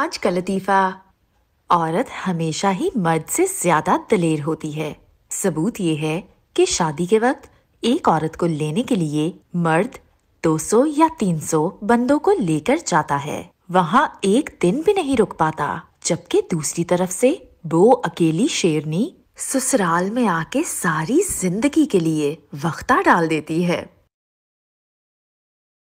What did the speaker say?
आज का लतीफ़ा औरत हमेशा ही मर्द से ज़्यादा दलेर होती है सबूत ये है कि शादी के वक्त एक औरत को लेने के लिए मर्द 200 या 300 बंदों को लेकर जाता है वहाँ एक दिन भी नहीं रुक पाता जबकि दूसरी तरफ से वो अकेली शेरनी ससुराल में आके सारी जिंदगी के लिए वक्ता डाल देती है